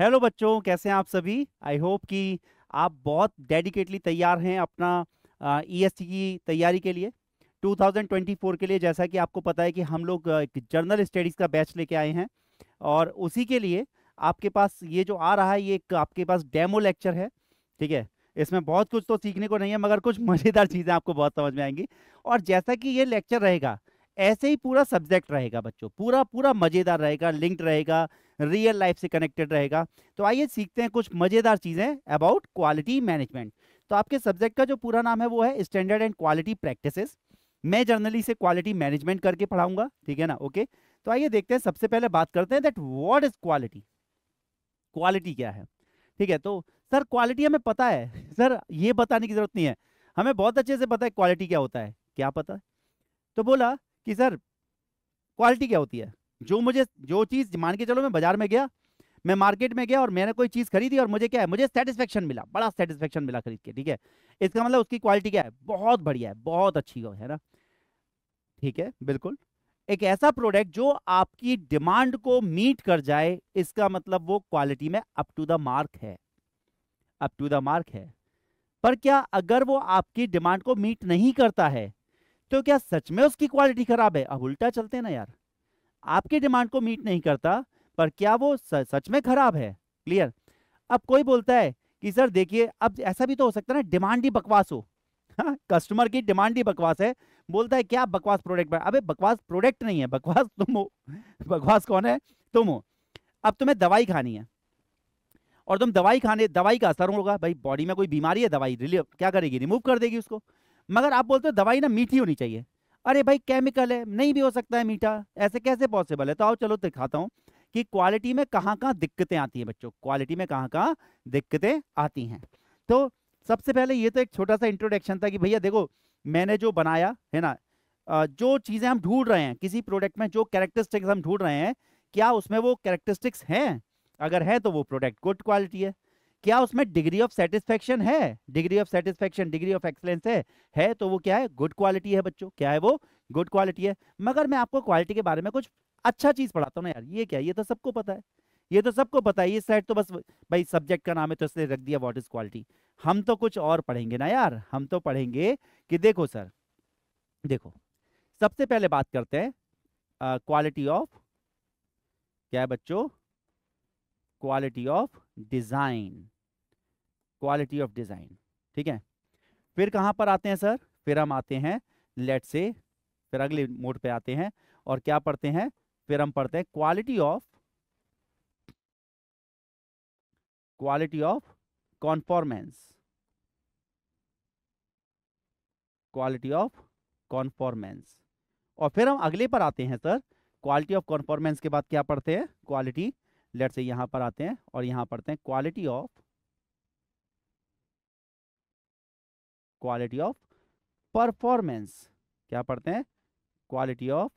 Hello बच्चों कैसे हैं आप सभी आई होप कि आप बहुत डेडिकेटली तैयार हैं अपना ई एस e की तैयारी के लिए 2024 के लिए जैसा कि आपको पता है कि हम लोग एक जर्नल स्टडीज़ का बैच लेके आए हैं और उसी के लिए आपके पास ये जो आ रहा है ये एक आपके पास डेमो लेक्चर है ठीक है इसमें बहुत कुछ तो सीखने को नहीं है मगर कुछ मज़ेदार चीज़ें आपको बहुत समझ में आएंगी और जैसा कि ये लेक्चर रहेगा ऐसे ही पूरा सब्जेक्ट रहेगा बच्चों पूरा पूरा मज़ेदार रहेगा लिंक्ड रहेगा रियल लाइफ से कनेक्टेड रहेगा तो आइए सीखते हैं कुछ मज़ेदार चीज़ें अबाउट क्वालिटी मैनेजमेंट तो आपके सब्जेक्ट का जो पूरा नाम है वो है स्टैंडर्ड एंड क्वालिटी प्रैक्टिसेस मैं जर्नली से क्वालिटी मैनेजमेंट करके पढ़ाऊंगा ठीक है ना ओके तो आइए देखते हैं सबसे पहले बात करते हैं that what is quality quality क्या है ठीक है तो सर क्वालिटी हमें पता है सर ये बताने की जरूरत नहीं है हमें बहुत अच्छे से पता है क्वालिटी क्या होता है क्या पता है तो बोला कि सर क्वालिटी क्या होती है जो मुझे जो चीज़ मान के चलो मैं बाजार में गया मैं मार्केट में गया और मैंने कोई चीज़ खरीदी और मुझे क्या है मुझे सेटिस्फेक्शन मिला बड़ा सेटिस्फेक्शन मिला खरीद के ठीक है इसका मतलब उसकी क्वालिटी क्या है बहुत बढ़िया है बहुत अच्छी है ना ठीक है बिल्कुल एक ऐसा प्रोडक्ट जो आपकी डिमांड को मीट कर जाए इसका मतलब वो क्वालिटी में अप टू द मार्क है अप टू द मार्क है पर क्या अगर वो आपकी डिमांड को मीट नहीं करता है तो क्या सच में उसकी क्वालिटी खराब है अब उल्टा चलते हैं ना यार आपकी डिमांड को मीट नहीं करता पर क्या वो सच में खराब है क्लियर अब कोई बोलता है कि सर देखिए अब ऐसा भी तो हो सकता है ना डिमांड ही बकवास हो हाँ, कस्टमर की डिमांड ही बकवास है बोलता है क्या बकवास प्रोडक्ट पर अबे बकवास प्रोडक्ट नहीं है बकवास तुम हो बकवास कौन है तुम हो अब तुम्हें दवाई खानी है और तुम दवाई खाने दवाई का असर होगा भाई बॉडी में कोई बीमारी है दवाई रिलीव क्या करेगी रिमूव कर देगी उसको मगर आप बोलते हो दवाई ना मीठी होनी चाहिए अरे भाई केमिकल है नहीं भी हो सकता है मीठा ऐसे कैसे पॉसिबल है तो आओ चलो दिखाता हूँ कि क्वालिटी में कहाँ कहाँ दिक्कतें आती हैं बच्चों क्वालिटी में कहाँ कहाँ दिक्कतें आती हैं तो सबसे पहले ये तो एक छोटा सा इंट्रोडक्शन था कि भैया देखो मैंने जो बनाया है ना जो चीज़ें हम ढूंढ रहे हैं किसी प्रोडक्ट में जो कैरेक्टरिस्टिक्स हम ढूंढ रहे हैं क्या उसमें वो कैरेक्टरिस्टिक्स हैं अगर है तो वो प्रोडक्ट गुड क्वालिटी है क्या उसमें डिग्री ऑफ सेटिस्फेक्शन है degree of satisfaction degree of excellence है है तो वो क्या है गुड क्वालिटी है बच्चों क्या है वो गुड क्वालिटी है मगर मैं आपको क्वालिटी के बारे में कुछ अच्छा चीज पढ़ाता हूँ ना यार ये क्या ये तो सबको पता है ये तो सबको पता है ये सेट तो बस भाई सब्जेक्ट का नाम है तो इसलिए रख दिया वॉट इज क्वालिटी हम तो कुछ और पढ़ेंगे ना यार हम तो पढ़ेंगे कि देखो सर देखो सबसे पहले बात करते हैं क्वालिटी ऑफ क्या है बच्चों quality of design quality of design ठीक है फिर कहां पर आते हैं सर फिर हम आते हैं लेट से फिर अगले मोड पे आते हैं और क्या पढ़ते हैं फिर हम पढ़ते हैं quality of quality of conformance quality of conformance और फिर हम अगले पर आते हैं सर क्वालिटी ऑफ कॉन्फॉर्मेंस के बाद क्या पढ़ते हैं क्वालिटी लेट से यहां पर आते हैं और यहां पढ़ते हैं quality of quality of performance क्या पढ़ते हैं क्वालिटी ऑफ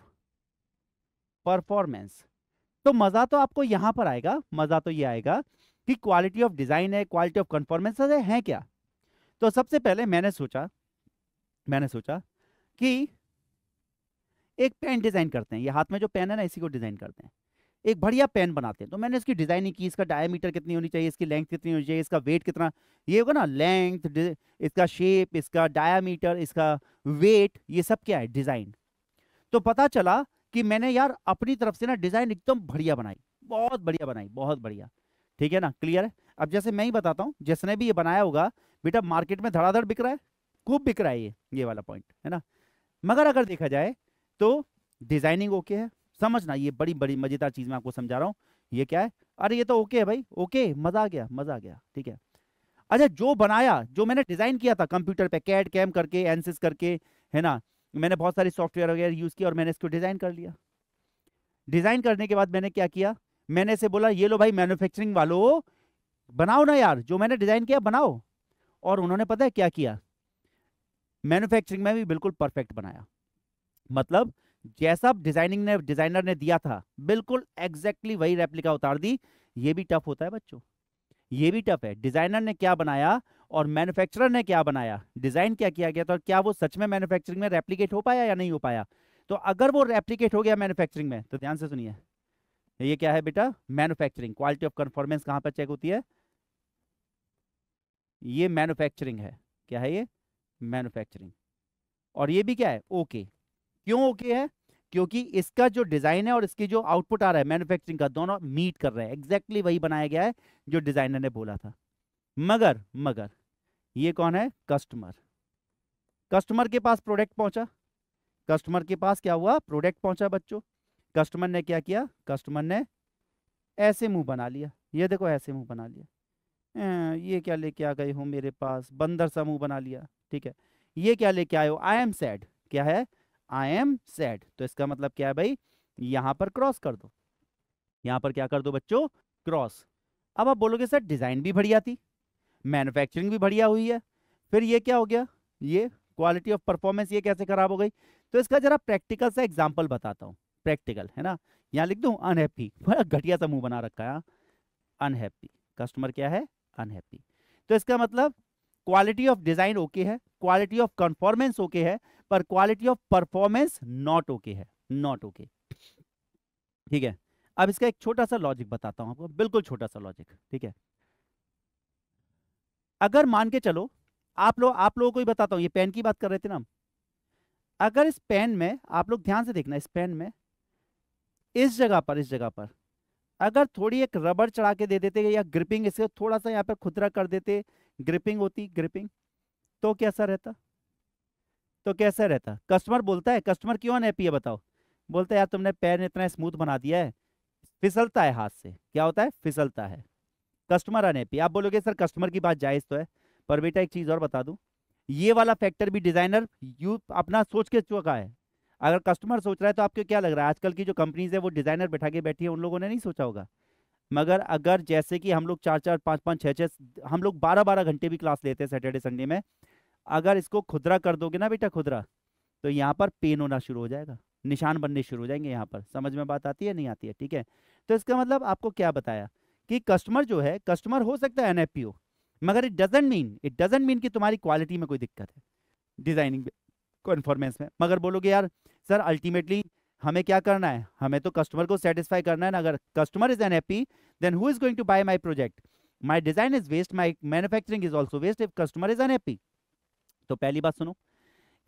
परफॉर्मेंस तो मज़ा तो आपको यहां पर आएगा मज़ा तो ये आएगा कि क्वालिटी ऑफ डिज़ाइन है क्वालिटी ऑफ कन्फॉर्मेंस है हैं क्या तो सबसे पहले मैंने सोचा मैंने सोचा कि एक पेन डिज़ाइन करते हैं ये हाथ में जो पेन है ना इसी को डिज़ाइन करते हैं एक बढ़िया पेन बनाते हैं तो मैंने इसकी डिजाइनिंग की इसका डायमीटर कितनी होनी चाहिए इसकी लेंथ कितनी होनी चाहिए इसका वेट कितना ये होगा ना लेंथ इसका शेप इसका डायमीटर इसका वेट ये सब क्या है डिजाइन तो पता चला कि मैंने यार अपनी तरफ से ना डिजाइन एकदम बढ़िया बनाई बहुत बढ़िया बनाई बहुत बढ़िया ठीक है ना क्लियर है अब जैसे मैं ही बताता हूँ जिसने भी ये बनाया होगा बेटा मार्केट में धड़ाधड़ बिक रहा है खूब बिक रहा है ये ये वाला पॉइंट है ना मगर अगर देखा जाए तो डिजाइनिंग ओके है समझना ये बड़ी बड़ी मजेदार चीज मैं आपको समझा रहा हूँ ये क्या है अरे ये तो ओके है भाई ओके मजा आ गया मजा आ गया ठीक है अच्छा जो बनाया जो मैंने डिजाइन किया था कंप्यूटर पे कैड कैम करके एनसिस करके है ना मैंने बहुत सारी सॉफ्टवेयर वगैरह यूज किया और मैंने इसको डिजाइन कर लिया डिजाइन करने के बाद मैंने क्या किया मैंने इसे बोला ये लो भाई मैन्युफैक्चरिंग वालों बनाओ ना यार जो मैंने डिजाइन किया बनाओ और उन्होंने पता है क्या किया मैन्युफैक्चरिंग में भी बिल्कुल परफेक्ट बनाया मतलब जैसा डिजाइनिंग ने डिजाइनर ने दिया था बिल्कुल एग्जैक्टली वही रेप्लिका उतार दी ये भी टफ होता है बच्चों ये भी टफ है डिजाइनर ने क्या बनाया और मैन्युफैक्चरर ने क्या बनाया डिजाइन क्या किया गया था और क्या वो सच में मैन्युफैक्चरिंग में रेप्लीकेट हो पाया या नहीं हो पाया तो अगर वो रेप्लीकेट हो गया मैन्युफैक्चरिंग में तो ध्यान से सुनिए ये क्या है बेटा मैन्युफैक्चरिंग क्वालिटी ऑफ कन्फॉर्मेंस कहां पर चेक होती है ये मैन्युफैक्चरिंग है क्या है ये मैन्युफैक्चरिंग और ये भी क्या है ओके क्यों ओके है क्योंकि इसका जो डिजाइन है और इसकी जो आउटपुट आ रहा है मैन्युफैक्चरिंग का दोनों मीट कर रहे हैं एग्जैक्टली वही बनाया गया है जो डिजाइनर ने बोला था मगर मगर ये कौन है कस्टमर कस्टमर के पास प्रोडक्ट पहुंचा कस्टमर के पास क्या हुआ प्रोडक्ट पहुंचा बच्चों कस्टमर ने क्या किया कस्टमर ने ऐसे मुंह बना लिया ये देखो ऐसे मुंह बना लिया अं, ये क्या लेके आ गए हो मेरे पास बंदर सा मुंह बना लिया ठीक है ये क्या लेके आए हो आई एम सैड क्या है आई एम सैड तो इसका मतलब क्या है भाई यहां पर क्रॉस कर दो यहां पर क्या कर दो बच्चों क्रॉस अब आप बोलोगे सर डिजाइन भी बढ़िया थी मैन्युफैक्चरिंग भी बढ़िया हुई है फिर ये क्या हो गया ये क्वालिटी ऑफ परफॉर्मेंस ये कैसे खराब हो गई तो इसका जरा प्रैक्टिकल सा एग्जाम्पल बताता हूँ प्रैक्टिकल है ना यहाँ लिख दू अनहैप्पी बड़ा घटिया सा मुंह बना रखा है अनहैप्पी हाँ? कस्टमर क्या है अनहैप्पी तो इसका मतलब क्वालिटी ऑफ डिजाइन ओके है क्वालिटी ऑफ कंफॉर्मेंस ओके है पर quality of performance not okay है नॉट ओके ठीक है अब इसका एक छोटा सा लॉजिक बताता हूं आपको बिल्कुल छोटा सा लॉजिक ठीक है अगर मान के चलो आप लोग आप लोगों को ही बताता हूं ये पेन की बात कर रहे थे ना हम अगर इस पेन में आप लोग ध्यान से देखना इस पेन में इस जगह पर इस जगह पर अगर थोड़ी एक रबर चढ़ा के दे देते या ग्रिपिंग इससे थोड़ा सा यहाँ पर खुदरा कर देते ग्रिपिंग होती ग्रिपिंग तो कैसा रहता तो कैसा रहता कस्टमर बोलता है कस्टमर क्यों अनहैप्पी है बताओ बोलता है यार तुमने पैर ने इतना स्मूथ बना दिया है फिसलता है हाथ से क्या होता है फिसलता है कस्टमर अनहैप्पी आप बोलोगे सर कस्टमर की बात जायज़ तो है पर बेटा एक चीज़ और बता दू ये वाला फैक्टर भी डिज़ाइनर यू अपना सोच के चुका है अगर कस्टमर सोच रहा है तो आपको क्या लग रहा है आजकल की जो कंपनीज है वो डिज़ाइनर बैठा के बैठी है उन लोगों ने नहीं सोचा होगा मगर अगर जैसे कि हम लोग चार चार पाँच पाँच छः छः हम लोग बारह बारह घंटे भी क्लास लेते हैं सैटरडे संडे में अगर इसको खुदरा कर दोगे ना बेटा खुदरा तो यहाँ पर पेन होना शुरू हो जाएगा निशान बनने शुरू हो जाएंगे यहाँ पर समझ में बात आती है नहीं आती है ठीक है तो इसका मतलब आपको क्या बताया कि कस्टमर जो है कस्टमर हो सकता है एनएफपीओ मगर it doesn't mean it doesn't mean कि तुम्हारी क्वालिटी में कोई दिक्कत है डिजाइनिंग कन्फॉर्मेंस में मगर बोलोगे यार सर अल्टीमेटली हमें क्या करना है हमें तो कस्टमर को सेटिस्फाई करना है ना अगर customer is unhappy then who is going to buy my project my design is waste my manufacturing is also waste if customer is unhappy तो पहली बात सुनो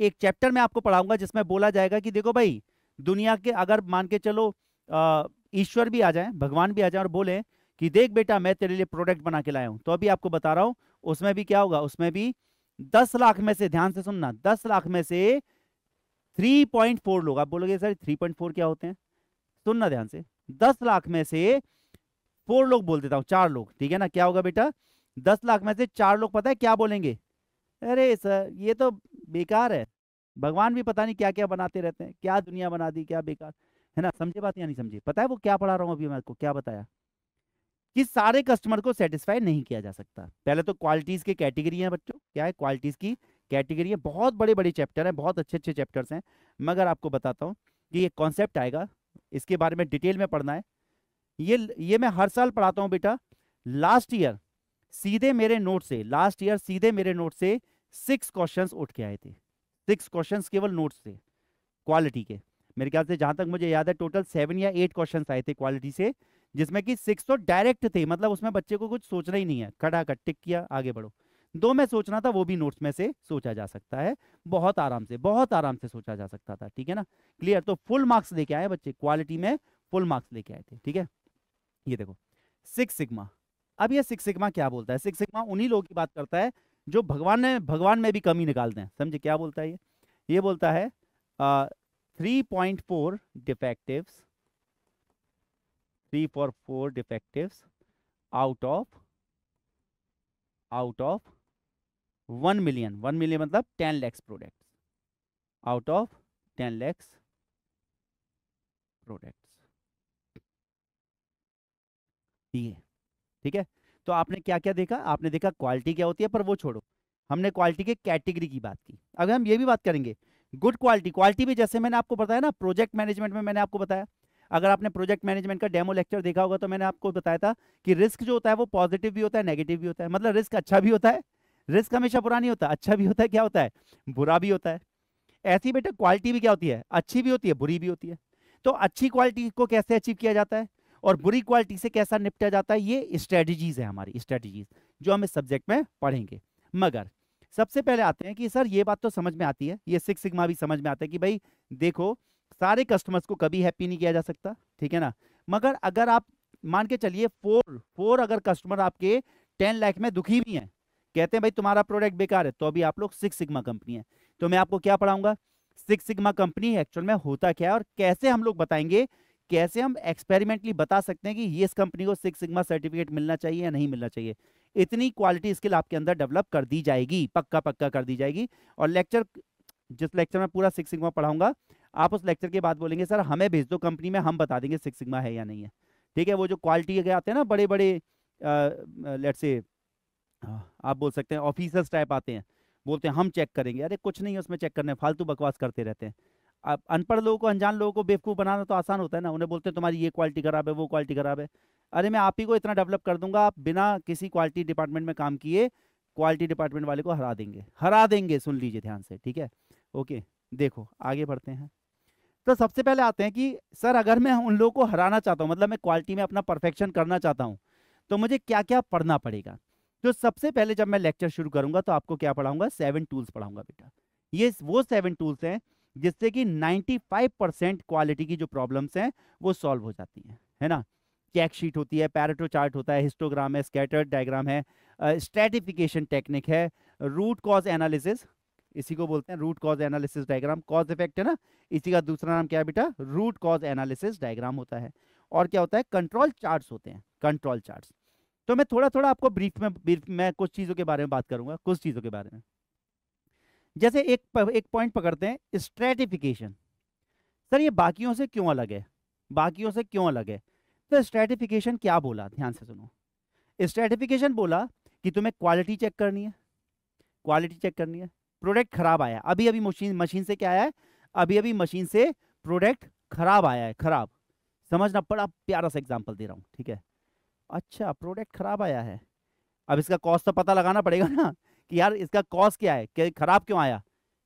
एक चैप्टर में आपको पढ़ाऊंगा जिसमें बोला जाएगा कि देखो भाई दुनिया के अगर मान के चलो ईश्वर भी आ जाए भगवान भी आ जाए और बोले कि देख बेटा मैं तेरे लिए प्रोडक्ट बना के लाया हूं तो अभी आपको बता रहा हूं उसमें भी क्या होगा उसमें भी दस लाख में से ध्यान से सुनना दस लाख में से थ्री पॉइंट फोर लोग आप बोलोगे सर थ्री पॉइंट फोर क्या होते हैं सुनना ध्यान से दस लाख में से फोर लोग बोल देता हूं चार लोग ठीक है ना क्या होगा बेटा दस लाख में से चार लोग पता है क्या बोलेंगे अरे सर ये तो बेकार है भगवान भी पता नहीं क्या क्या बनाते रहते हैं क्या दुनिया बना दी क्या बेकार है ना समझे बात या नहीं समझे पता है वो क्या पढ़ा रहा हूँ अभी मैं आपको क्या बताया कि सारे कस्टमर को सेटिस्फाई नहीं किया जा सकता पहले तो क्वालिटीज के कैटेगरी है बच्चों क्या है क्वालिटीज की कैटेगरी है बहुत बड़े बड़े चैप्टर हैं बहुत अच्छे अच्छे चैप्टर्स हैं मगर आपको बताता हूँ कि ये कॉन्सेप्ट आएगा इसके बारे में डिटेल में पढ़ना है ये ये मैं हर साल पढ़ाता हूँ बेटा लास्ट ईयर सीधे मेरे नोट से लास्ट ईयर सीधे मेरे नोट से सिक्स क्वेश्चंस उठ के आए थे सिक्स क्वेश्चंस केवल नोट्स से क्वालिटी के मेरे ख्याल से जहां तक मुझे याद है टोटल सेवन या एट क्वेश्चन आए थे क्वालिटी से जिसमें कि सिक्स तो डायरेक्ट थे मतलब उसमें बच्चे को कुछ सोचना ही नहीं है खड़ा कट टिक किया आगे बढ़ो दो में सोचना था वो भी नोट्स में से सोचा जा सकता है बहुत आराम से बहुत आराम से सोचा जा सकता था ठीक है ना क्लियर तो फुल मार्क्स लेके आए बच्चे क्वालिटी में फुल मार्क्स लेके आए थे ठीक है ये देखो सिक्स सिग्मा अब ये सिक्स सिग्मा क्या बोलता है सिक्स सिग्मा उन्हीं लोगों की बात करता है जो भगवान ने भगवान में भी कमी निकालते हैं समझे क्या बोलता है ये ये बोलता है three point four defective three four four defective out of out of one million one million मतलब ten lakhs product out of ten lakhs product ये ठीक है तो आपने क्या क्या देखा आपने देखा क्वालिटी क्या होती है पर वो छोड़ो हमने क्वालिटी के कैटेगरी की बात की अगर हम ये भी बात करेंगे गुड क्वालिटी क्वालिटी भी जैसे मैंने आपको बताया ना प्रोजेक्ट मैनेजमेंट में मैंने आपको बताया अगर आपने प्रोजेक्ट मैनेजमेंट का डेमो लेक्चर देखा होगा तो मैंने आपको बताया था कि रिस्क जो होता है वो पॉजिटिव भी होता है नेगेटिव भी होता है मतलब रिस्क अच्छा भी होता है रिस्क हमेशा बुरा नहीं होता अच्छा भी होता है क्या होता है बुरा भी होता है ऐसी बेटा क्वालिटी भी क्या होती है अच्छी भी होती है बुरी भी होती है तो अच्छी क्वालिटी को कैसे अचीव किया जाता है और बुरी क्वालिटी से कैसा निपटा जाता है ये स्ट्रेटजीज है हमारी स्ट्रेटजीज जो हम इस सब्जेक्ट में पढ़ेंगे मगर सबसे पहले आते हैं कि सर ये बात तो समझ में आती है ये सिक्स सिग्मा भी समझ में आता है कि भाई देखो सारे कस्टमर्स को कभी हैप्पी नहीं किया जा सकता ठीक है ना मगर अगर आप मान के चलिए फोर फोर अगर कस्टमर आपके टेन लाख में दुखी भी हैं कहते हैं भाई तुम्हारा प्रोडक्ट बेकार है तो अभी आप लोग सिक्स सिग्मा कंपनी है तो मैं आपको क्या पढ़ाऊंगा सिक्स सिग्मा कंपनी एक्चुअल में होता क्या है और कैसे हम लोग बताएंगे कैसे हम एक्सपेरिमेंटली बता सकते हैं कि ये इस कंपनी को सिक्स सिग्मा सर्टिफिकेट मिलना चाहिए या नहीं मिलना चाहिए इतनी क्वालिटी स्किल आपके अंदर डेवलप कर दी जाएगी पक्का पक्का कर दी जाएगी और लेक्चर जिस लेक्चर में पूरा सिक्स सिग्मा पढ़ाऊंगा आप उस लेक्चर के बाद बोलेंगे सर हमें भेज दो कंपनी में हम बता देंगे सिक्स सिग्मा है या नहीं है ठीक है वो जो क्वालिटी के आते हैं ना बड़े बड़े लेट से आप बोल सकते हैं ऑफिसर्स टाइप आते हैं बोलते हैं हम चेक करेंगे अरे कुछ नहीं है उसमें चेक करने फालतू बकवास करते रहते हैं आप अनपढ़ लोगों को अनजान लोगों को बेवकूफ़ बनाना तो आसान होता है ना उन्हें बोलते हैं तुम्हारी ये क्वालिटी खराब है वो क्वालिटी खराब है अरे मैं आप ही को इतना डेवलप कर दूंगा आप बिना किसी क्वालिटी डिपार्टमेंट में काम किए क्वालिटी डिपार्टमेंट वाले को हरा देंगे हरा देंगे सुन लीजिए ध्यान से ठीक है ओके देखो आगे बढ़ते हैं तो सबसे पहले आते हैं कि सर अगर मैं उन लोगों को हराना चाहता हूँ मतलब मैं क्वालिटी में अपना परफेक्शन करना चाहता हूँ तो मुझे क्या क्या पढ़ना पड़ेगा तो सबसे पहले जब मैं लेक्चर शुरू करूंगा तो आपको क्या पढ़ाऊंगा सेवन टूल्स पढ़ाऊंगा बेटा ये वो सेवन टूल्स हैं जिससे कि 95 परसेंट क्वालिटी की जो प्रॉब्लम्स हैं वो सॉल्व हो जाती हैं है ना चेक शीट होती है पैरेटो चार्ट होता है हिस्टोग्राम है स्कैटर्ड डायग्राम है स्ट्रेटिफिकेशन टेक्निक है रूट कॉज एनालिसिस इसी को बोलते हैं root cause analysis diagram cause effect है ना इसी का दूसरा नाम क्या है बेटा रूट कॉज एनालिसिस डायग्राम होता है और क्या होता है कंट्रोल चार्ट्स होते हैं कंट्रोल चार्ट्स तो मैं थोड़ा थोड़ा आपको ब्रीफ में ब्रीफ में कुछ चीज़ों के बारे में बात करूंगा कुछ चीज़ों के बारे में जैसे एक एक पॉइंट पकड़ते हैं स्ट्रेटिफिकेशन सर ये बाकियों से क्यों अलग है बाकियों से क्यों अलग है तो स्ट्रेटिफिकेशन क्या बोला ध्यान से सुनो स्ट्रेटिफिकेशन बोला कि तुम्हें क्वालिटी चेक करनी है क्वालिटी चेक करनी है प्रोडक्ट खराब आया अभी अभी मशीन मशीन से क्या आया है अभी अभी मशीन से प्रोडक्ट खराब आया है खराब समझना बड़ा प्यारा सा एग्जाम्पल दे रहा हूँ ठीक है अच्छा प्रोडक्ट खराब आया है अब इसका कॉस्ट तो पता लगाना पड़ेगा ना कि यार इसका कॉज क्या है क्या खराब क्यों आया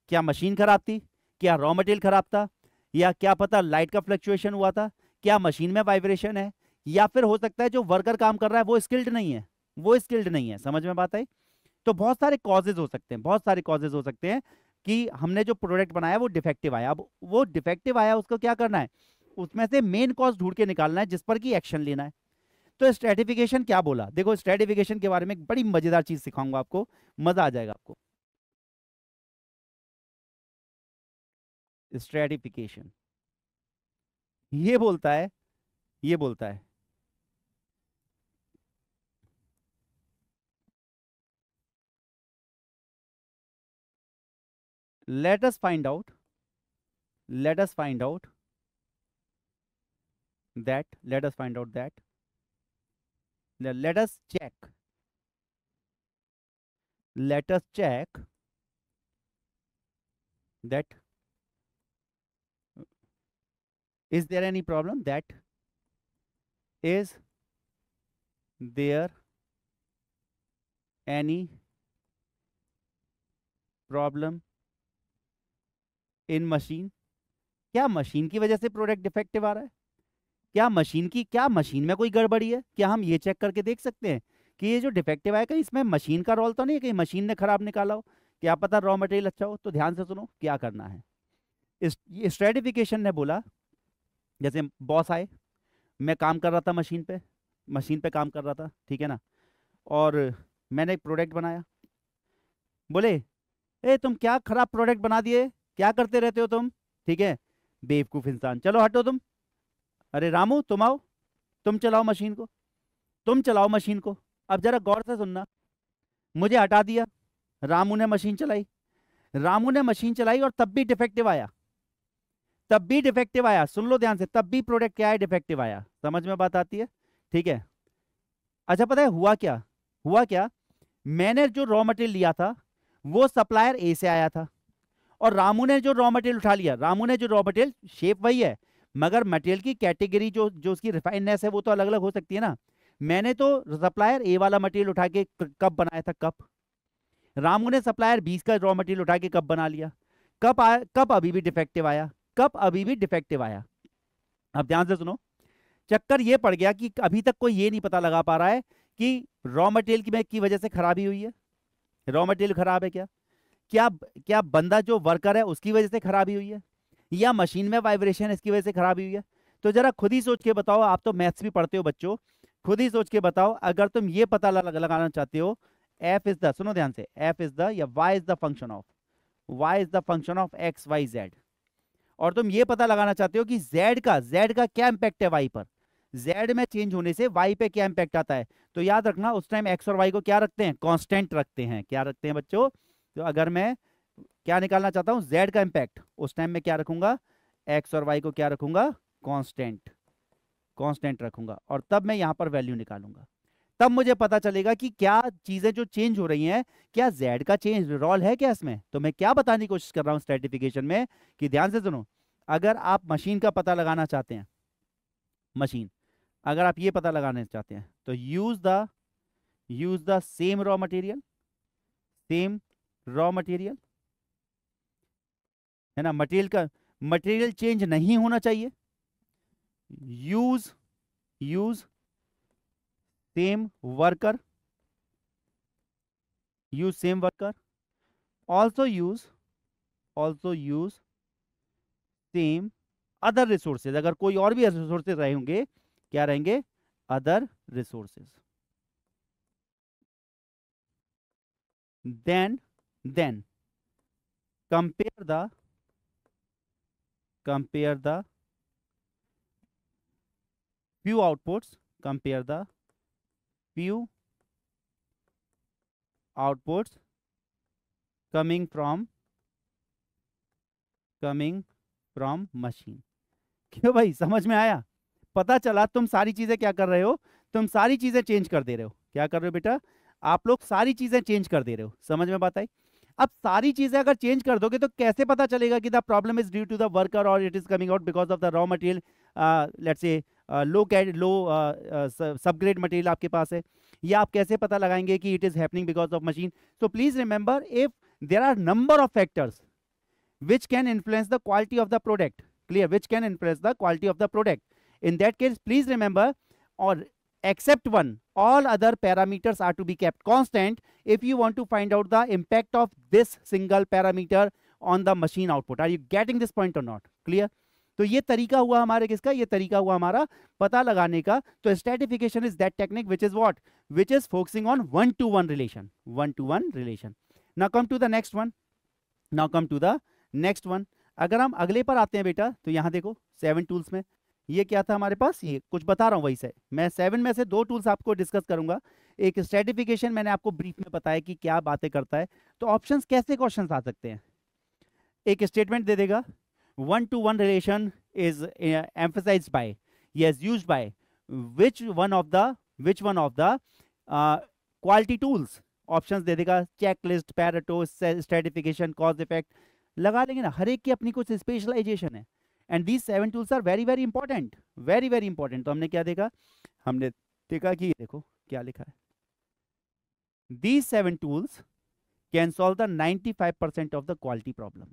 क्या मशीन खराब थी क्या रॉ मटेरियल खराब था या क्या पता लाइट का फ्लक्चुएशन हुआ था क्या मशीन में वाइब्रेशन है या फिर हो सकता है जो वर्कर काम कर रहा है वो स्किल्ड नहीं है वो स्किल्ड नहीं है समझ में बात आई तो बहुत सारे कॉजेज हो सकते हैं बहुत सारे कॉजेज हो सकते हैं कि हमने जो प्रोडक्ट बनाया वो डिफेक्टिव आया अब वो डिफेक्टिव आया उसको क्या करना है उसमें से मेन कॉज ढूंढ के निकालना है जिस पर कि एक्शन लेना है तो स्ट्रेटिफिकेशन क्या बोला देखो स्ट्रेटिफिकेशन के बारे में बड़ी मजेदार चीज सिखाऊंगा आपको मजा आ जाएगा आपको स्ट्रेटिफिकेशन ये बोलता है ये बोलता है let us find out let us find out that let us find out that let us check let us check that is there any problem that is there any problem in machine क्या machine की वजह से product defective आ रहा है क्या machine की क्या machine में कोई गड़बड़ी है क्या हम ये चेक करके देख सकते हैं कि ये जो डिफेक्टिव आया कहीं इसमें मशीन का रोल तो नहीं है कहीं मशीन ने खराब निकाला हो क्या पता रॉ मटेरियल अच्छा हो तो ध्यान से सुनो क्या करना है इस स्ट्रेटिफिकेशन ने बोला जैसे बॉस आए मैं काम कर रहा था मशीन पे मशीन पे काम कर रहा था ठीक है ना और मैंने एक प्रोडक्ट बनाया बोले ए तुम क्या खराब प्रोडक्ट बना दिए क्या करते रहते हो तुम ठीक है बेवकूफ़ इंसान चलो हटो तुम अरे रामू तुम आओ तुम चलाओ मशीन को तुम चलाओ मशीन को अब जरा गौर से सुनना मुझे हटा दिया रामू ने मशीन चलाई रामू ने मशीन चलाई और तब भी डिफेक्टिव आया तब भी डिफेक्टिव आया सुन लो ध्यान से तब भी प्रोडक्ट क्या है डिफेक्टिव आया समझ में बात आती है ठीक है अच्छा पता है हुआ क्या हुआ क्या मैंने जो रॉ मटेरियल लिया था वो सप्लायर ए से आया था और रामू ने जो रॉ मटेरियल उठा लिया रामू ने जो रॉ मटेरियल शेप वही है मगर मटेरियल की कैटेगरी जो जो उसकी रिफाइननेस है वो तो अलग अलग हो सकती है ना मैंने तो सप्लायर ए वाला मटेरियल उठा के कप बनाया था कप रामू ने सप्लायर बीस का रॉ मटेरियल उठा के कप बना लिया कप आया कप अभी भी डिफेक्टिव आया कप अभी भी डिफेक्टिव आया अब ध्यान से सुनो चक्कर ये पड़ गया कि अभी तक कोई ये नहीं पता लगा पा रहा है कि रॉ मटेरियल की, की वजह से खराबी हुई है रॉ मटेरियल खराब है क्या क्या क्या बंदा जो वर्कर है उसकी वजह से खराबी हुई है या मशीन में वाइब्रेशन इसकी वजह से खराबी हुई है तो जरा खुद ही सोच के बताओ आप तो मैथ्स भी पढ़ते हो बच्चों खुद ही सोच के बताओ अगर तुम ये पता लग, लगाना चाहते हो एफ इज द सुनो ध्यान से एफ इज द या Y is the function of Y is the function of X Y Z और तुम ये पता लगाना चाहते हो कि जेड का जेड का क्या इंपैक्ट है वाई पर जेड में चेंज होने से वाई पे क्या इंपैक्ट आता है तो याद रखना उस टाइम एक्स और वाई को क्या रखते हैं कॉन्स्टेंट रखते हैं क्या रखते हैं बच्चों तो अगर मैं क्या निकालना चाहता हूं जेड का इंपैक्ट उस टाइम में क्या रखूंगा एक्स और वाई को क्या रखूंगा कॉन्स्टेंट कॉन्स्टेंट रखूंगा और तब मैं यहां पर वैल्यू निकालूंगा तब मुझे पता चलेगा कि क्या चीजें जो चेंज हो रही हैं क्या जेड का चेंज रोल है क्या इसमें तो मैं क्या बताने की कोशिश कर रहा हूं स्टेटिफिकेशन में कि ध्यान से सुनो अगर आप मशीन का पता लगाना चाहते हैं मशीन अगर आप ये पता लगाना चाहते हैं तो use the use the same raw material same raw material है ना मटेरियल का मटेरियल चेंज नहीं होना चाहिए use use same worker use same worker also use also use same other resources अगर कोई और भी रिसोर्सेज रहे होंगे क्या रहेंगे other resources then then compare the compare the few outputs compare the few outputs coming from coming from machine क्यों भाई समझ में आया पता चला तुम सारी चीजें क्या कर रहे हो तुम सारी चीजें चेंज कर दे रहे हो क्या कर रहे हो बेटा आप लोग सारी चीजें चेंज कर दे रहे हो समझ में बात आई अब सारी चीजें अगर चेंज कर दोगे तो कैसे पता चलेगा कि the problem is due to the worker और it is coming out because of the raw material let's say low grade low subgrade material आपके पास है या आप कैसे पता लगाएंगे कि it is happening because of machine so please remember if there are number of factors which can influence the quality of the product clear which can influence the quality of the product in that case please remember और except one all other parameters are to be kept constant if you want to find out the impact of this single parameter on the machine output are you getting this point or not clear तो ये तरीका हुआ हमारे किसका ये तरीका हुआ हमारा पता लगाने का तो stratification is that technique which is what which is focusing on one to one relation one to one relation now come to the next one now come to the next one अगर हम अगले पर आते हैं बेटा तो यहां देखो सेवन टूल्स में ये क्या था हमारे पास ये कुछ बता रहा हूँ वही से मैं सेवन में से दो टूल्स आपको डिस्कस करूंगा एक स्ट्रेटिफिकेशन मैंने आपको ब्रीफ में बताया कि क्या बातें करता है तो ऑप्शंस कैसे क्वेश्चंस आ सकते हैं एक स्टेटमेंट दे देगा one to one relation is emphasised by yes use by which one of the which one of the quality tools option दे देगा checklist Pareto stratification cause effect लगा लेंगे ना हर एक की अपनी कुछ स्पेशलाइजेशन है and these seven tools are very very important very very important तो हमने क्या देखा हमने देखा कि देखो क्या लिखा है these seven tools can solve the five percent of the quality problem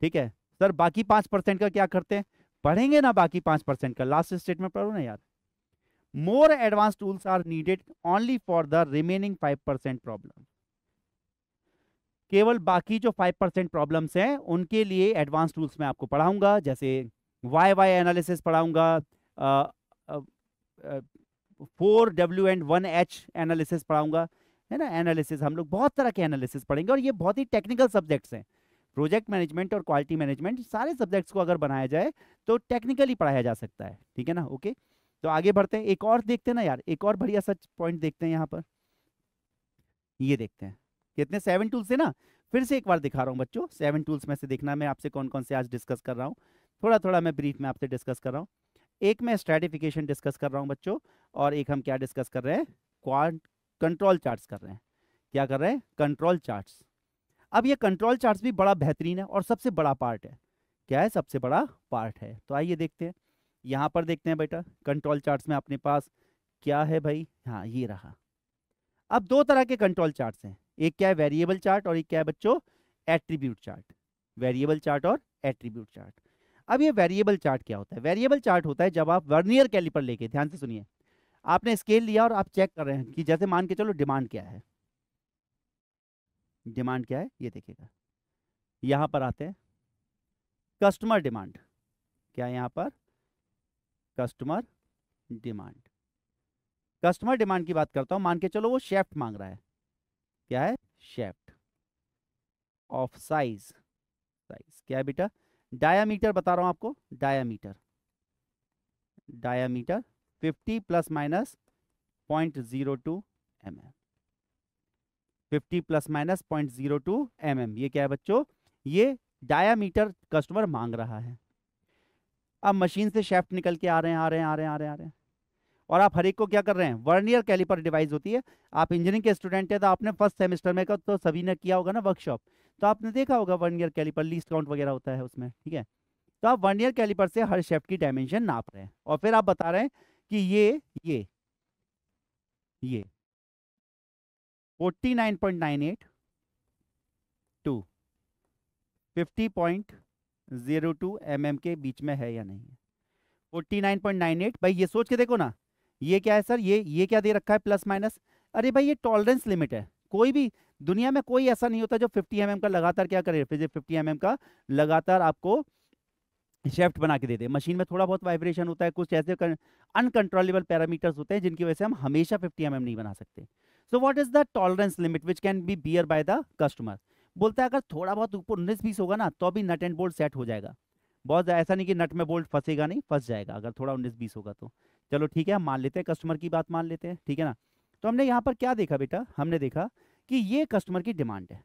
ठीक है सर बाकी पांच परसेंट का क्या करते हैं पढ़ेंगे ना बाकी पांच परसेंट का लास्ट स्टेट में पढ़ो ना यार more advance tools are needed only for the remaining five percent problem केवल बाकी जो फाइव परसेंट प्रॉब्लम्स हैं उनके लिए एडवांस टूल्स मैं आपको पढ़ाऊंगा जैसे वाई वाई एनालिसिस पढ़ाऊंगा four W and one H analysis पढ़ाऊंगा है ना एनालिसिस हम लोग बहुत तरह के एनालिसिस पढ़ेंगे और ये बहुत ही टेक्निकल सब्जेक्ट्स हैं प्रोजेक्ट मैनेजमेंट और क्वालिटी मैनेजमेंट सारे सब्जेक्ट्स को अगर बनाया जाए तो टेक्निकली पढ़ाया जा सकता है ठीक है ना ओके तो आगे बढ़ते हैं एक और देखते हैं ना यार एक और बढ़िया सच पॉइंट देखते हैं यहाँ पर ये देखते हैं कितने सेवन टूल्स थे ना फिर से एक बार दिखा रहा हूँ बच्चों सेवन टूल्स में से देखना मैं आपसे कौन कौन से आज डिस्कस कर रहा हूँ थोड़ा थोड़ा मैं ब्रीफ में आपसे डिस्कस कर रहा हूँ एक मैं स्ट्रेटिफिकेशन डिस्कस कर रहा हूँ बच्चों और एक हम क्या डिस्कस कर रहे हैं कंट्रोल चार्ट्स कर रहे हैं क्या कर रहे हैं कंट्रोल चार्ट्स अब ये कंट्रोल चार्ट्स भी बड़ा बेहतरीन है और सबसे बड़ा पार्ट है क्या है सबसे बड़ा पार्ट है तो आइए देखते हैं यहाँ पर देखते हैं बेटा कंट्रोल चार्ट्स में अपने पास क्या है भाई हाँ ये रहा अब दो तरह के कंट्रोल चार्ट्स हैं एक क्या है वेरिएबल चार्ट और एक क्या है बच्चों एट्रीब्यूट चार्ट वेरिएबल चार्ट और एट्रीब्यूट चार्ट अब ये वेरिएबल चार्ट क्या होता है वेरिएबल चार्ट होता है जब आप वर्नियर कैलिपर लेके ध्यान से सुनिए आपने स्केल लिया और आप चेक कर रहे हैं कि जैसे मान के चलो डिमांड क्या है डिमांड क्या है ये देखिएगा यहां पर आते हैं कस्टमर डिमांड क्या है पर कस्टमर डिमांड कस्टमर डिमांड की बात करता हूं मान के चलो वो शेफ्ट मांग रहा है क्या है शेफ्ट ऑफ साइज साइज क्या बेटा डायामीटर बता रहा हूं आपको diameter diameter 50 plus minus point zero two M M fifty plus minus point zero two M M ये क्या है बच्चों ये डायामीटर कस्टमर मांग रहा है अब मशीन से शेफ्ट निकल के आ रहे हैं आ रहे हैं आ रहे हैं आ रहे हैं आ रहे हैं और आप हर एक को क्या कर रहे हैं वन ईयर कैलिपर डिवाइस होती है आप इंजीनियरिंग के स्टूडेंट हैं तो आपने फर्स्ट सेमेस्टर में तो सभी ने किया होगा ना वर्कशॉप तो आपने देखा होगा vernier caliper least count वगैरह होता है उसमें ठीक है तो आप वन ईयर कैलिपर से हर शेफ्ट की डायमेंशन नाप रहे हैं और फिर आप बता रहे हैं कि ये ये ये forty nine point nine eight to fifty point zero two M के बीच में है या नहीं forty nine point nine eight भाई ये सोच के देखो ना ये क्या है सर ये ये क्या दे रखा है प्लस माइनस अरे भाई ये टॉलरेंस लिमिट है कोई भी दुनिया में कोई ऐसा नहीं होता जो 50 एम mm का लगातार क्या करे फिर फिफ्टी एम mm का लगातार आपको शेफ्ट बना के दे दे मशीन में थोड़ा बहुत वाइब्रेशन होता है कुछ ऐसे अनकंट्रोलेबल पैरामीटर्स होते हैं जिनकी वजह से हम हमेशा 50 एम mm नहीं बना सकते so what is the tolerance limit which can be bear by the customer बोलता है अगर थोड़ा बहुत ऊपर उन्नीस बीस होगा ना तो भी नट एंड बोल्ट सेट हो जाएगा बहुत ऐसा नहीं कि नट में बोल्ट फंसेगा नहीं फंस जाएगा अगर थोड़ा उन्नीस बीस होगा तो चलो ठीक है हम मान लेते हैं कस्टमर की बात मान लेते हैं ठीक है ना तो हमने यहाँ पर क्या देखा बेटा हमने देखा कि ये कस्टमर की डिमांड है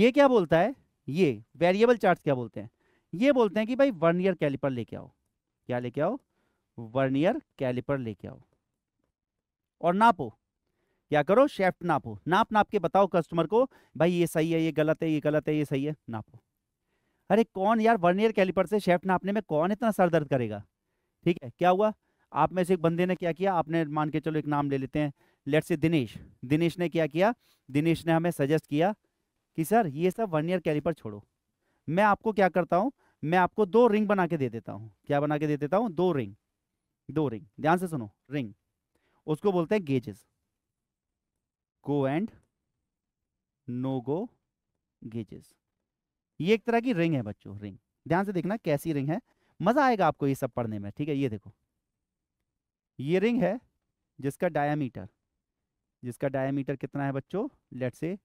ये क्या बोलता है ये वेरिएबल चार्ट क्या बोलते हैं ये बोलते हैं कि भाई वर्नियर कैलिपर लेके आओ क्या लेके आओ वर्नियर कैलिपर लेके आओ और नापो क्या करो शेफ्ट नापो नाप नाप के बताओ कस्टमर को भाई ये सही है ये गलत है ये गलत है ये सही है नापो अरे कौन यार वर्नियर कैलिपर से शेफ्ट नापने में कौन इतना सर दर्द करेगा ठीक है क्या हुआ आप में से एक बंदे ने क्या किया आपने मान के चलो एक नाम ले लेते हैं लेट से दिनेश दिनेश ने क्या किया दिनेश ने हमें सजेस्ट किया कि सर ये सब वन ईयर कैलिपर छोड़ो मैं आपको क्या करता हूँ मैं आपको दो रिंग बना के दे देता हूँ क्या बना के दे देता हूँ दो रिंग दो रिंग ध्यान से सुनो रिंग उसको बोलते हैं gauges go and no go gauges ये एक तरह की रिंग है बच्चों रिंग ध्यान से देखना कैसी रिंग है मजा आएगा आपको ये सब पढ़ने में ठीक है ये देखो ये रिंग है जिसका डायामीटर जिसका डायामीटर कितना है बच्चों लेट से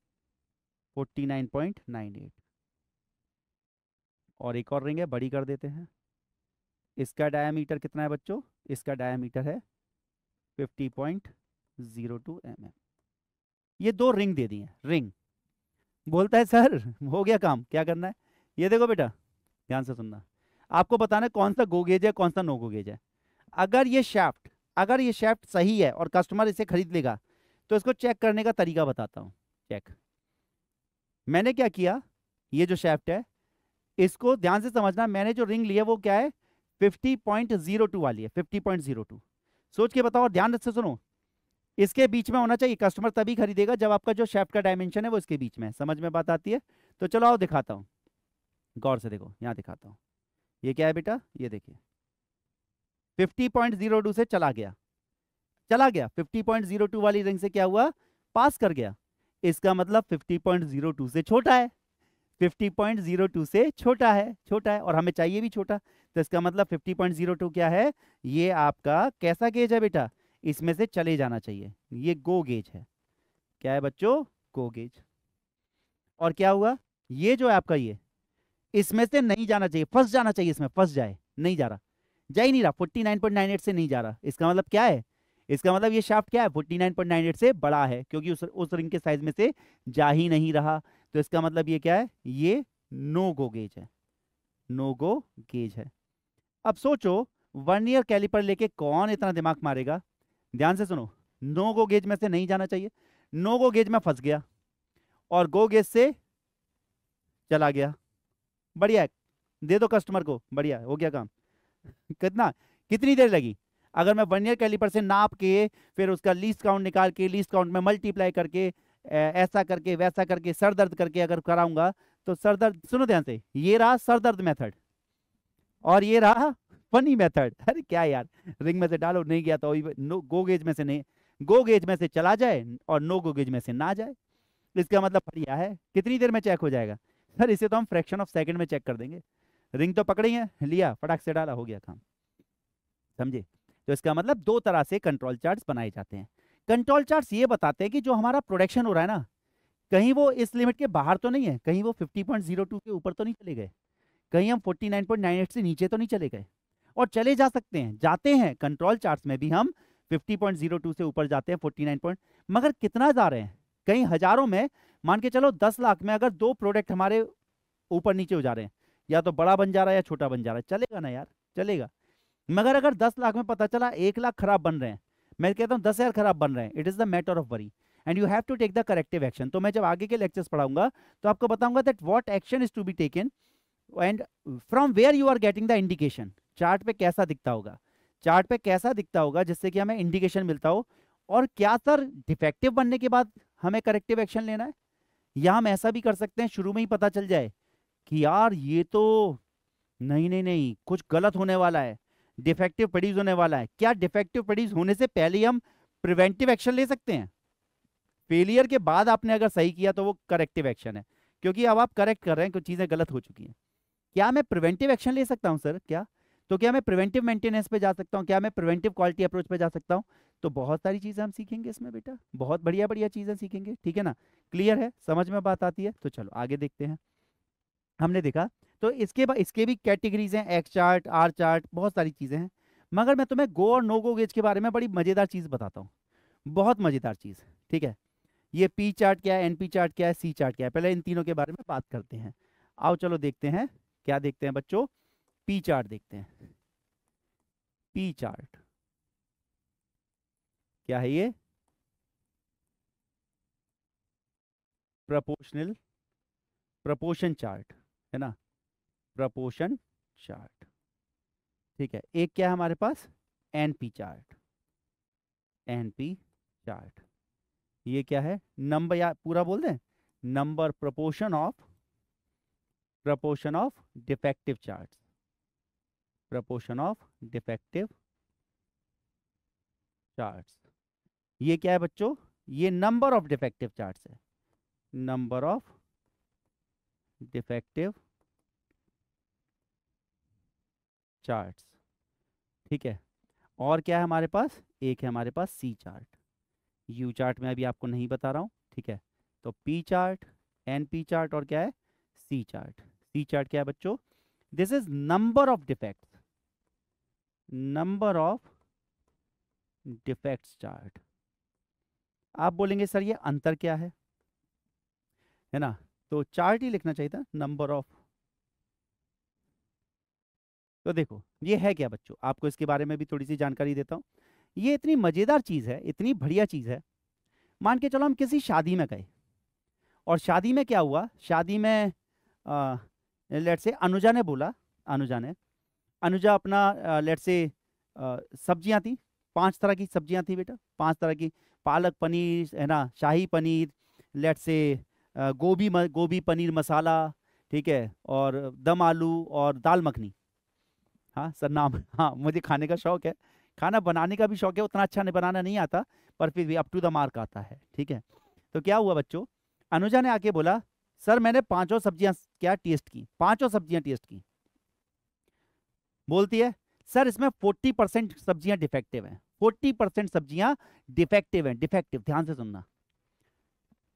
49.98 और एक और रिंग है बड़ी कर देते हैं इसका डायामीटर कितना है बच्चों इसका डायामीटर है 50.02 पॉइंट mm. ये दो रिंग दे दी है रिंग बोलता है सर हो गया काम क्या करना है ये देखो बेटा ध्यान से सुनना आपको बताना कौन सा गोगेज है कौन सा नो गोगेज है अगर ये शाफ्ट अगर ये शेफ्ट सही है और कस्टमर इसे खरीद लेगा तो इसको चेक करने का तरीका बताता हूँ चेक मैंने क्या किया ये जो शेफ्ट है इसको ध्यान से समझना मैंने जो रिंग लिया वो क्या है 50.02 वाली है 50.02 सोच के बताओ और ध्यान से सुनो इसके बीच में होना चाहिए कस्टमर तभी खरीदेगा जब आपका जो शेफ्ट का डायमेंशन है वो इसके बीच में समझ में बात आती है तो चलो आओ दिखाता हूँ गौर से देखो यहाँ दिखाता हूँ ये क्या है बेटा ये देखिए 50.02 से चला गया चला गया 50.02 वाली रैंक से क्या हुआ पास कर गया इसका मतलब 50.02 से छोटा है 50.02 से छोटा है छोटा है और हमें चाहिए भी छोटा तो इसका मतलब 50.02 क्या है ये आपका कैसा गेज है बेटा इसमें से चले जाना चाहिए ये गो गेज है क्या है बच्चों गो गेज और क्या हुआ ये जो है आपका ये इसमें से नहीं जाना चाहिए फंस जाना चाहिए इसमें फंस जाए नहीं जा रहा जा ही नहीं रहा forty nine nine point eight से नहीं जा रहा इसका मतलब क्या है इसका मतलब ये शाफ्ट क्या है forty nine nine point eight से बड़ा है क्योंकि उस उस रिंग के साइज में से जा ही नहीं रहा तो इसका मतलब ये क्या है ये नो गो गेज है नो गो गेज है अब सोचो वन ईयर कैलिपर लेके कौन इतना दिमाग मारेगा ध्यान से सुनो नो गो गेज में से नहीं जाना चाहिए नो गो गेज में फंस गया और गो गेज से चला गया बढ़िया दे दो कस्टमर को बढ़िया हो गया काम कितना कितनी देर लगी अगर मैं वन ईयर कैलिपर से नाप के फिर उसका लीस्ट काउंट निकाल के लीस्ट काउंट में मल्टीप्लाई करके ऐसा करके वैसा करके सर दर्द करके अगर कराऊंगा तो सर दर्द सुनो ध्यान से ये रहा सर दर्द मेथड और ये रहा फनी मेथड अरे क्या यार रिंग में से डालो नहीं गया तो नो गो गेज में से नहीं गो गेज में से चला जाए और नो गो गेज में से ना जाए इसका मतलब फरिया है कितनी देर में चेक हो जाएगा सर इसे तो हम फ्रैक्शन ऑफ सेकंड में चेक कर देंगे रिंग तो पकड़ी है लिया फटाक से डाला हो गया काम समझे तो इसका मतलब दो तरह से कंट्रोल चार्ट बनाए जाते हैं कंट्रोल चार्ट ये बताते हैं कि जो हमारा प्रोडक्शन हो रहा है ना कहीं वो इस लिमिट के बाहर तो नहीं है कहीं वो 50.02 के ऊपर तो नहीं चले गए कहीं हम 49.98 से नीचे तो नहीं चले गए और चले जा सकते हैं जाते हैं कंट्रोल चार्ट में भी हम 50.02 से ऊपर जाते हैं 49 पॉइंट मगर कितना जा रहे हैं कहीं हजारों में मान के चलो दस लाख में अगर दो प्रोडक्ट हमारे ऊपर नीचे हो जा रहे हैं या तो बड़ा बन जा रहा है या छोटा बन जा रहा है चलेगा ना यार चलेगा मगर अगर दस लाख में पता चला एक लाख खराब बन रहे हैं मैं कहता हूँ दस हजार खराब बन रहे हैं it is the matter of worry and you have to take the corrective action तो मैं जब आगे के लेक्चर्स पढ़ाऊंगा तो आपको बताऊंगा that what action is to be taken and from where you are getting the indication chart पे कैसा दिखता होगा चार्ट पे कैसा दिखता होगा जिससे कि हमें इंडिकेशन मिलता हो और क्या सर डिफेक्टिव बनने के बाद हमें करेक्टिव एक्शन लेना है या हम ऐसा भी कर सकते हैं शुरू में ही पता चल जाए कि यार ये तो नहीं नहीं नहीं कुछ गलत होने वाला है डिफेक्टिव प्रोड्यूस होने वाला है क्या डिफेक्टिव प्रोड्यूस होने से पहले हम प्रिवेंटिव एक्शन ले सकते हैं फेलियर के बाद आपने अगर सही किया तो वो करेक्टिव एक्शन है क्योंकि अब आप करेक्ट कर रहे हैं कुछ चीज़ें गलत हो चुकी हैं क्या मैं प्रिवेंटिव एक्शन ले सकता हूं सर क्या तो क्या मैं प्रिवेंटिव मेंटेनेंस पे जा सकता हूं क्या मैं प्रिवेंटिव क्वालिटी अप्रोच पे जा सकता हूं तो बहुत सारी चीज़ें हम सीखेंगे इसमें बेटा बहुत बढ़िया बढ़िया चीज़ें सीखेंगे ठीक है ना क्लियर है समझ में बात आती है तो चलो आगे देखते हैं हमने देखा तो इसके बाद इसके भी कैटेगरीज हैं एक्स चार्ट आर चार्ट बहुत सारी चीज़ें हैं मगर मैं तुम्हें गो और नो गो गेज के बारे में बड़ी मज़ेदार चीज़ बताता हूँ बहुत मज़ेदार चीज़ ठीक है ये पी चार्ट क्या है एन पी चार्ट क्या है सी चार्ट क्या है पहले इन तीनों के बारे में बात करते हैं आओ चलो देखते हैं क्या देखते हैं बच्चों पी चार्ट देखते हैं पी चार्ट क्या है ये प्रपोशनल प्रपोशन चार्ट है ना प्रपोशन चार्ट ठीक है एक क्या है हमारे पास एनपी चार्ट एनपी चार्ट ये क्या है नंबर या पूरा बोल दें number proportion of proportion of defective chart proportion of defective chart ये क्या है बच्चों ये नंबर ऑफ डिफेक्टिव चार्ट है नंबर ऑफ डिफेक्टिव चार्ट्स ठीक है और क्या है हमारे पास एक है हमारे पास सी चार्ट यू चार्ट में अभी आपको नहीं बता रहा हूँ ठीक है तो P chart N P chart और क्या है सी चार्ट सी चार्ट क्या है बच्चों this is number of defects number of defects chart आप बोलेंगे सर ये अंतर क्या है है ना तो चार्ट ही लिखना चाहिए था नंबर ऑफ तो देखो ये है क्या बच्चों आपको इसके बारे में भी थोड़ी सी जानकारी देता हूँ ये इतनी मज़ेदार चीज़ है इतनी बढ़िया चीज़ है मान के चलो हम किसी शादी में गए और शादी में क्या हुआ शादी में लेट से अनुजा ने बोला अनुजा ने अनुजा अपना लेट से सब्जियाँ थी पांच तरह की सब्जियाँ थी बेटा पांच तरह की पालक पनीर है ना शाही पनीर लेट से गोभी गोभी पनीर मसाला ठीक है और दम आलू और दाल मखनी हाँ सर नाम हाँ मुझे खाने का शौक है खाना बनाने का भी शौक है उतना अच्छा नहीं बनाना नहीं आता पर फिर भी अप टू द मार्क आता है ठीक है तो क्या हुआ बच्चों अनुजा ने आके बोला सर मैंने पांचों सब्जियां क्या टेस्ट की पांचों सब्जियां टेस्ट की बोलती है सर इसमें फोर्टी परसेंट सब्जियां डिफेक्टिव हैं फोर्टी परसेंट सब्जियां डिफेक्टिव हैं डिफेक्टिव ध्यान से सुनना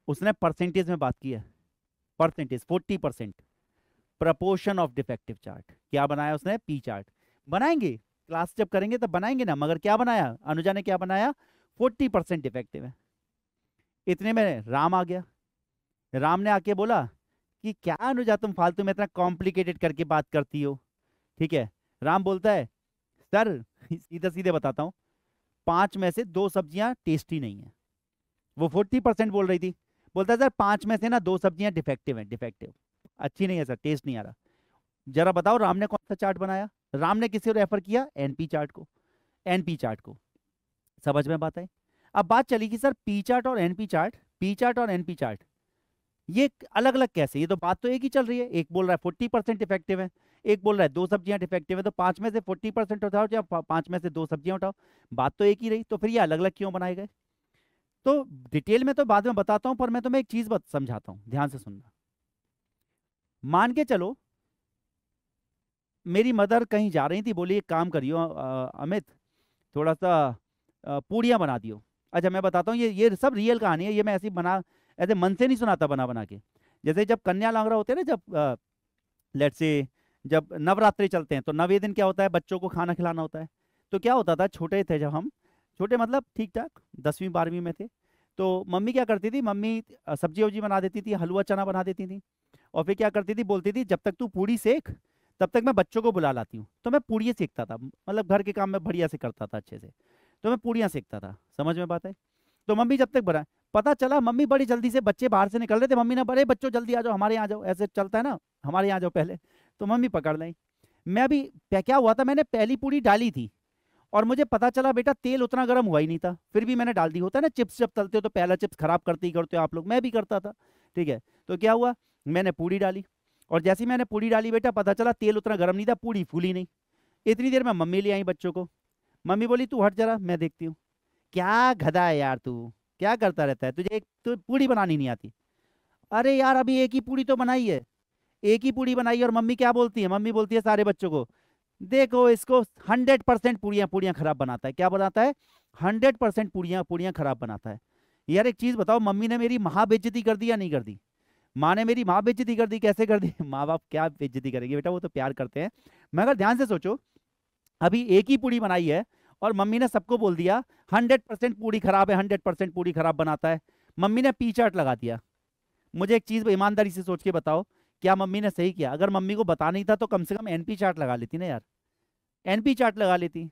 उसने परसेंटेज में बात की है percentage forty percent proportion of defective chart क्या बनाया उसने पी चार्ट बनाएंगे क्लास जब करेंगे तो बनाएंगे ना मगर क्या बनाया अनुजा ने क्या बनाया फोर्टी परसेंट डिफेक्टिव है इतने में राम आ गया राम ने आके बोला कि क्या अनुजा तुम फालतू में इतना कॉम्प्लिकेटेड करके बात करती हो ठीक है राम बोलता है सर सीधा सीधे बताता हूँ पाँच में से दो सब्जियाँ टेस्टी नहीं है वो फोर्टी परसेंट बोल रही थी बोलता है सर पांच में से ना दो सब्जियां डिफेक्टिव हैं डिफेक्टिव अच्छी नहीं है सर टेस्ट नहीं आ रहा जरा बताओ राम ने कौन सा चार्ट बनाया राम ने किसे रेफर किया एनपी चार्ट को एनपी चार्ट को समझ में बात है अब बात चली कि सर पी चार्ट और एनपी चार्ट पी चार्ट और एनपी चार्ट ये अलग अलग कैसे ये तो बात तो एक ही चल रही है एक बोल रहा है फोर्टी परसेंट डिफेक्टिव है एक बोल रहा है दो सब्जियां डिफेक्टिव है तो पांच में से फोर्टी परसेंट उठाओ या पांच में से दो सब्जियां उठाओ बात तो एक ही रही तो फिर ये अलग अलग क्यों बनाए गए तो डिटेल में तो बाद में बताता हूं पर मैं तुम्हें एक चीज समझाता हूं ध्यान से सुनना मान के चलो मेरी मदर कहीं जा रही थी बोली एक काम करियो अमित थोड़ा सा पूड़ियाँ बना दियो अच्छा मैं बताता हूँ ये ये सब रियल कहानी है ये मैं ऐसी बना ऐसे मन से नहीं सुनाता बना बना के जैसे जब कन्या लांगरा होते हैं ना जब लेट से जब नवरात्रि चलते हैं तो नवे दिन क्या होता है बच्चों को खाना खिलाना होता है तो क्या होता था छोटे थे जब हम छोटे मतलब ठीक ठाक दसवीं बारहवीं में थे तो मम्मी क्या करती थी मम्मी सब्जी वब्जी बना देती थी हलवा चना बना देती थी और फिर क्या करती थी बोलती थी जब तक तू पूड़ी सेक तब तक मैं बच्चों को बुला लाती हूँ तो मैं पूड़ियाँ सीखता था मतलब घर के काम में बढ़िया से करता था अच्छे से तो मैं पूड़ियाँ सीखता था समझ में बात है तो मम्मी जब तक बना पता चला मम्मी बड़ी जल्दी से बच्चे बाहर से निकल रहे थे मम्मी ने बड़े बच्चों जल्दी आ जाओ हमारे यहाँ जाओ ऐसे चलता है ना हमारे यहाँ जाओ पहले तो मम्मी पकड़ लाई मैं अभी क्या हुआ था मैंने पहली पूड़ी डाली थी और मुझे पता चला बेटा तेल उतना गर्म हुआ ही नहीं था फिर भी मैंने डाल दी होता है ना चिप्स जब तलते हो तो पहला चिप्स खराब करते ही करते हो आप लोग मैं भी करता था ठीक है तो क्या हुआ मैंने पूड़ी डाली और जैसे मैंने पूड़ी डाली बेटा पता चला तेल उतना गर्म नहीं था पूड़ी फूली नहीं इतनी देर में मम्मी ले आई बच्चों को मम्मी बोली तू हट जरा मैं देखती हूँ क्या गधा है यार तू क्या करता रहता है तुझे एक तो पूड़ी बनानी नहीं आती अरे यार अभी एक ही पूड़ी तो बनाई है एक ही पूड़ी बनाई और मम्मी क्या बोलती है मम्मी बोलती है सारे बच्चों को देखो इसको हंड्रेड परसेंट पूड़ियाँ पूड़ियाँ खराब बनाता है क्या बनाता है हंड्रेड परसेंट पूड़ियाँ पूड़ियाँ खराब बनाता है यार एक चीज़ बताओ मम्मी ने मेरी महा बेज्जती कर दी या नहीं कर दी माँ ने मेरी माँ बेज्जती कर दी कैसे कर दी माँ बाप क्या बेज्जती करेंगे बेटा वो तो प्यार करते हैं मगर ध्यान से सोचो अभी एक ही पूड़ी बनाई है और मम्मी ने सबको बोल दिया हंड्रेड परसेंट पूड़ी खराब है हंड्रेड परसेंट पूड़ी खराब बनाता है मम्मी ने पी चार्ट लगा दिया मुझे एक चीज़ ईमानदारी से सोच के बताओ क्या मम्मी ने सही किया अगर मम्मी को बता नहीं था तो कम से कम एनपी चार्ट लगा लेती ना यार एनपी चार्ट लगा लेती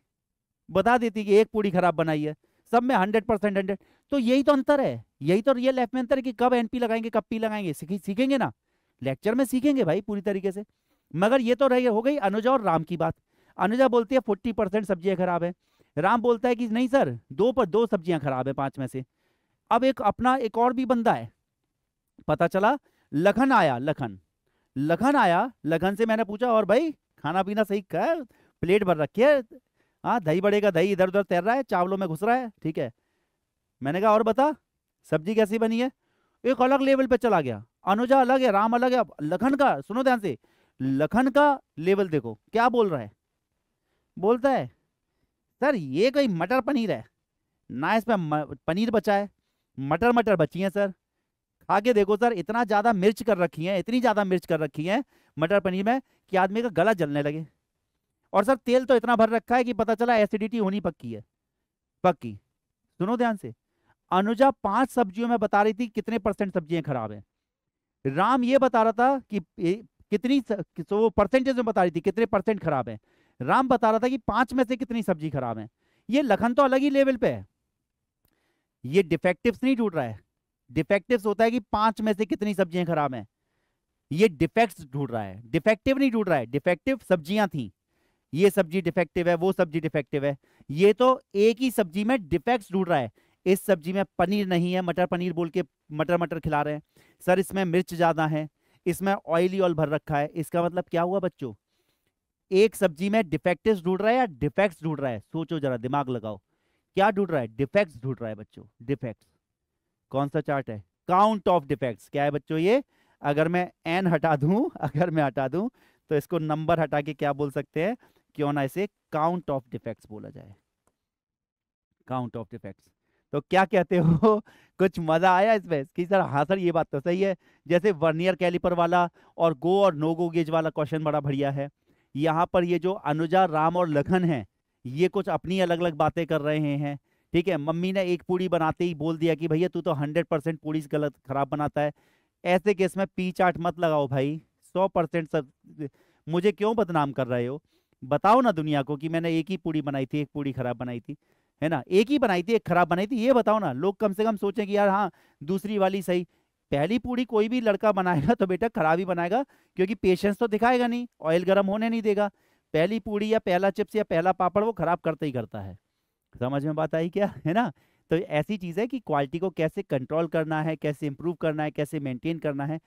बता देती कि एक पूरी खराब बनाई है सब में हंड्रेड परसेंट हंड्रेड तो यही तो अंतर है यही तो रियल लाइफ में अंतर है कि कब एनपी लगाएंगे कब पी लगाएंगे सीखेंगे ना लेक्चर में सीखेंगे भाई पूरी तरीके से मगर ये तो रही हो गई अनुजा और राम की बात अनुजा बोलती है फोर्टी परसेंट सब्जियाँ खराब है राम बोलता है कि नहीं सर दो पर दो सब्जियाँ खराब है पाँच में से अब एक अपना एक और भी बंदा है पता चला लखन आया लखन लखन आया लखन से मैंने पूछा और भाई खाना पीना सही कर प्लेट भर रखी है हाँ दही बड़े का दही इधर उधर तैर रहा है चावलों में घुस रहा है ठीक है मैंने कहा और बता सब्जी कैसी बनी है एक अलग लेवल पे चला गया अनुजा अलग है राम अलग है लखन का सुनो ध्यान से लखन का लेवल देखो क्या बोल रहा है बोलता है सर ये कोई मटर पनीर है ना इसमें पनीर बचा है मटर मटर बची हैं सर खा के देखो सर इतना ज़्यादा मिर्च कर रखी है इतनी ज़्यादा मिर्च कर रखी है मटर पनीर में कि आदमी का गला जलने लगे और सर तेल तो इतना भर रखा है कि पता चला एसिडिटी होनी पक्की है पक्की सुनो ध्यान से अनुजा पांच सब्जियों में बता रही थी कितने परसेंट सब्जियां खराब है राम ये बता रहा था कि कितनी तो वो परसेंटेज में बता रही थी कितने परसेंट खराब है राम बता रहा था कि पांच में से कितनी सब्जी खराब है ये लखन तो अलग ही लेवल पे है ये डिफेक्टिव्स नहीं टूट रहा है डिफेक्टिव्स होता है कि पांच में से कितनी सब्जियां खराब है ये डिफेक्ट्स ढूंढ रहा है डिफेक्टिव नहीं ढूंढ रहा है डिफेक्टिव सब्जियां थी ये सब्जी डिफेक्टिव है वो सब्जी डिफेक्टिव है ये तो एक ही सब्जी में डिफेक्ट ढूंढ रहा है इस सब्जी में पनीर नहीं है मटर पनीर बोल के मटर मटर खिला रहे हैं सर इसमें मिर्च ज़्यादा है इसमें ऑयली ऑयल भर रखा है इसका मतलब क्या हुआ बच्चों एक सब्जी में डिफेक्टिव ढूंढ रहा है या डिफेक्ट्स ढूंढ रहा है सोचो जरा दिमाग लगाओ क्या ढूंढ रहा है डिफेक्ट्स ढूंढ रहा है बच्चों डिफेक्ट कौन सा चार्ट है काउंट ऑफ डिफेक्ट क्या है बच्चों ये अगर मैं एन हटा दू अगर मैं हटा दू तो इसको नंबर हटा के क्या बोल सकते हैं क्यों ना इसे काउंट ऑफ डिफेक्ट्स बोला जाए काउंट ऑफ डिफेक्ट्स तो क्या कहते हो कुछ मजा आया इसमें कि सर हाँ सर ये बात तो सही है जैसे वर्नियर कैलिपर वाला और गो और नो गो गेज वाला क्वेश्चन बड़ा बढ़िया है यहाँ पर ये जो अनुजा राम और लखन है ये कुछ अपनी अलग अलग बातें कर रहे हैं ठीक है मम्मी ने एक पूड़ी बनाते ही बोल दिया कि भैया तू तो हंड्रेड परसेंट पूड़ी गलत खराब बनाता है ऐसे केस में पी चार्ट मत लगाओ भाई सौ परसेंट सब मुझे क्यों बदनाम कर रहे हो बताओ ना दुनिया को कि मैंने एक ही पूड़ी बनाई थी एक पूड़ी खराब बनाई थी है ना एक ही बनाई थी एक खराब बनाई थी ये बताओ ना लोग कम से कम सोचें कि यार हाँ दूसरी वाली सही पहली पूड़ी कोई भी लड़का बनाएगा तो बेटा खराब ही बनाएगा क्योंकि पेशेंस तो दिखाएगा नहीं ऑयल गर्म होने नहीं देगा पहली पूड़ी या पहला चिप्स या पहला पापड़ वो खराब करता ही करता है समझ में बात आई क्या है ना तो ऐसी चीज़ है कि क्वालिटी को कैसे कंट्रोल करना है कैसे इंप्रूव करना है कैसे मेंटेन करना है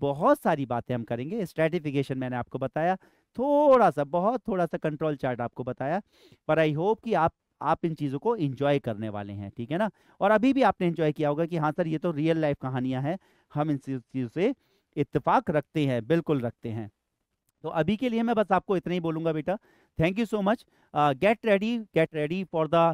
बहुत सारी बातें हम करेंगे स्ट्रेटिफिकेशन मैंने आपको बताया थोड़ा सा बहुत थोड़ा सा कंट्रोल चार्ट आपको बताया पर आई होप कि आप आप इन चीज़ों को इंजॉय करने वाले हैं ठीक है ना और अभी भी आपने इंजॉय किया होगा कि हाँ सर ये तो रियल लाइफ कहानियां हैं हम इन चीज से इतफाक रखते हैं बिल्कुल रखते हैं तो अभी के लिए मैं बस आपको इतना ही बोलूंगा बेटा thank you so much get ready get ready for the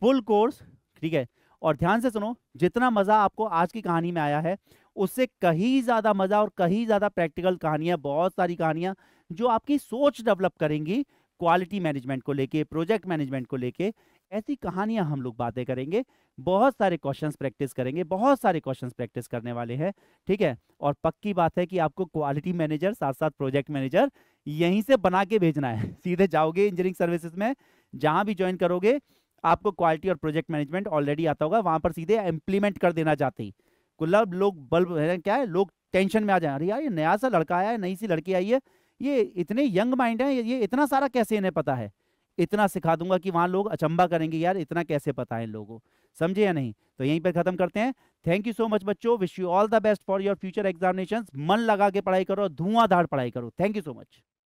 full course ठीक है और ध्यान से सुनो जितना मज़ा आपको आज की कहानी में आया है उससे कहीं ज़्यादा मज़ा और कहीं ज़्यादा प्रैक्टिकल कहानियां बहुत सारी कहानियां जो आपकी सोच डेवलप करेंगी क्वालिटी मैनेजमेंट को लेके प्रोजेक्ट मैनेजमेंट को लेके ऐसी कहानियां हम लोग बातें करेंगे बहुत सारे क्वेश्चंस प्रैक्टिस करेंगे बहुत सारे क्वेश्चंस प्रैक्टिस करने वाले हैं ठीक है और पक्की बात है कि आपको क्वालिटी मैनेजर साथ साथ प्रोजेक्ट मैनेजर यहीं से बना के भेजना है सीधे जाओगे इंजीनियरिंग सर्विसेज में जहां भी ज्वाइन करोगे आपको क्वालिटी और प्रोजेक्ट मैनेजमेंट ऑलरेडी आता होगा वहां पर सीधे इंप्लीमेंट कर देना चाहते ही गुलाब लोग बल्ब क्या है लोग टेंशन में आ जाए अरे यार ये नया सा लड़का आया है नई सी लड़की आई है ये इतने यंग माइंड है ये इतना सारा कैसे इन्हें पता है इतना सिखा दूंगा कि वहाँ लोग अचंबा करेंगे यार इतना कैसे पता है इन लोगों समझे या नहीं तो यहीं पर खत्म करते हैं थैंक यू सो मच बच्चों wish you all the best for your future examination मन लगा के पढ़ाई करो धुआंधार पढ़ाई करो थैंक यू सो मच